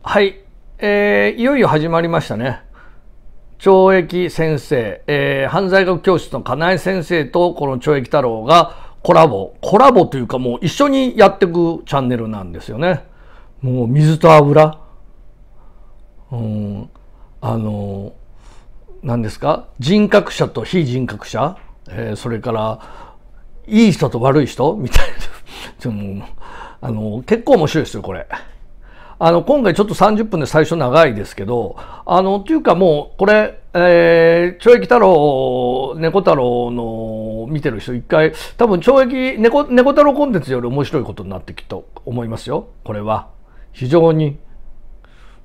はい、えー、いよいよ始まりましたね。懲役先生、えー、犯罪学教室の金井先生とこの懲役太郎がコラボ、コラボというかもう一緒にやっていくチャンネルなんですよね。もう水と油。うん、あの、何ですか人格者と非人格者、えー、それから、いい人と悪い人みたいな。あの、結構面白いですよ、これ。あの、今回ちょっと30分で最初長いですけど、あの、というかもう、これ、えー、懲役太郎、猫太郎の見てる人一回、多分懲役、猫、猫太郎コンテンツより面白いことになってきと思いますよ。これは。非常に。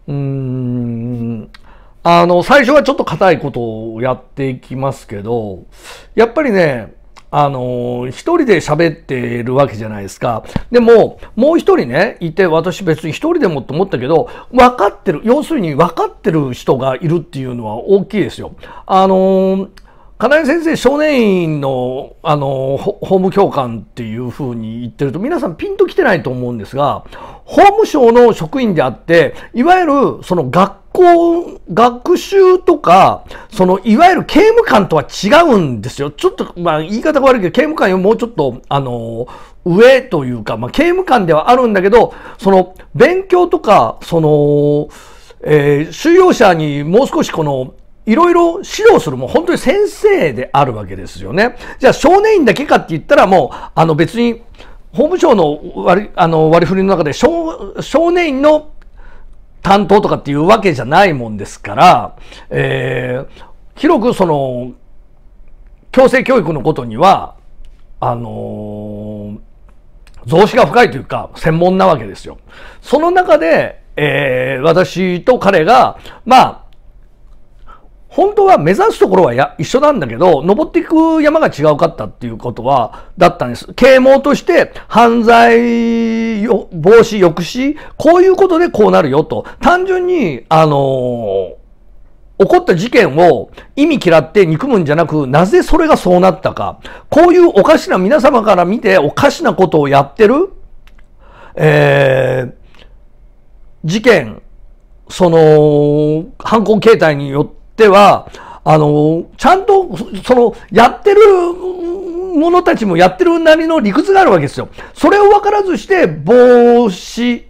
うーん。あの、最初はちょっと硬いことをやっていきますけど、やっぱりね、あの、一人で喋ってるわけじゃないですか。でも、もう一人ね、いて、私別に一人でもと思ったけど、分かってる、要するに分かってる人がいるっていうのは大きいですよ。あの、金井先生、少年院の、あの、法務教官っていうふうに言ってると、皆さんピンと来てないと思うんですが、法務省の職員であって、いわゆるその学校、学習とか、その、いわゆる刑務官とは違うんですよ。ちょっと、まあ、言い方が悪いけど、刑務官よりもうちょっと、あの、上というか、まあ、刑務官ではあるんだけど、その、勉強とか、その、えー、収容者にもう少しこの、いろいろ指導する、もう本当に先生であるわけですよね。じゃあ少年院だけかって言ったらもう、あの別に、法務省の割あの割り振りの中で少、少年院の担当とかっていうわけじゃないもんですから、えー、広くその、強制教育のことには、あのー、増資が深いというか、専門なわけですよ。その中で、えー、私と彼が、まあ、本当は目指すところはや一緒なんだけど、登っていく山が違うかったっていうことは、だったんです。啓蒙として、犯罪防止、抑止、こういうことでこうなるよと。単純に、あのー、起こった事件を意味嫌って憎むんじゃなく、なぜそれがそうなったか。こういうおかしな、皆様から見ておかしなことをやってる、えー、事件、その、犯行形態によって、ては、あの、ちゃんと、その、やってる者たちもやってるなりの理屈があるわけですよ。それを分からずして、防止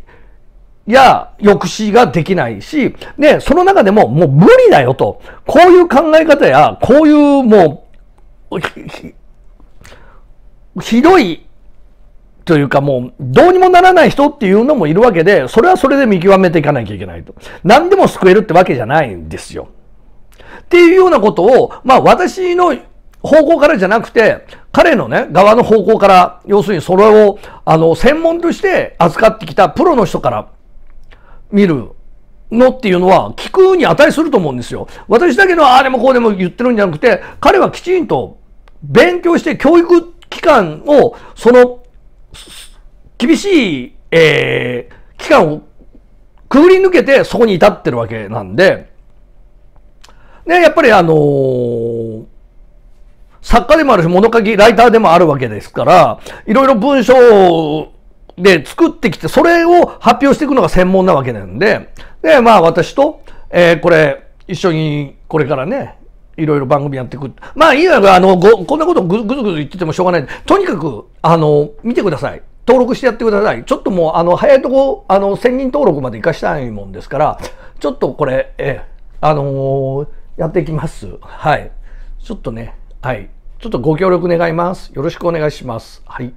や抑止ができないし、ね、その中でももう無理だよと、こういう考え方や、こういうもう、ひどいというかもうどうにもならない人っていうのもいるわけで、それはそれで見極めていかなきゃいけないと。何でも救えるってわけじゃないんですよ。っていうようなことを、まあ私の方向からじゃなくて、彼のね、側の方向から、要するにそれを、あの、専門として扱ってきたプロの人から見るのっていうのは、聞くに値すると思うんですよ。私だけの、あれもこうでも言ってるんじゃなくて、彼はきちんと勉強して教育機関を、その、厳しい、えー、機関をくぐり抜けてそこに至ってるわけなんで、で、やっぱりあのー、作家でもあるし、物書き、ライターでもあるわけですから、いろいろ文章で作ってきて、それを発表していくのが専門なわけなんで、で、まあ私と、えー、これ、一緒にこれからね、いろいろ番組やっていく。まあいいわあの、ご、こんなことぐずぐず言っててもしょうがない。とにかく、あの、見てください。登録してやってください。ちょっともう、あの、早いとこ、あの、1000人登録まで活かしたいもんですから、ちょっとこれ、え、あのーやっていきます。はい。ちょっとね、はい。ちょっとご協力願います。よろしくお願いします。はい。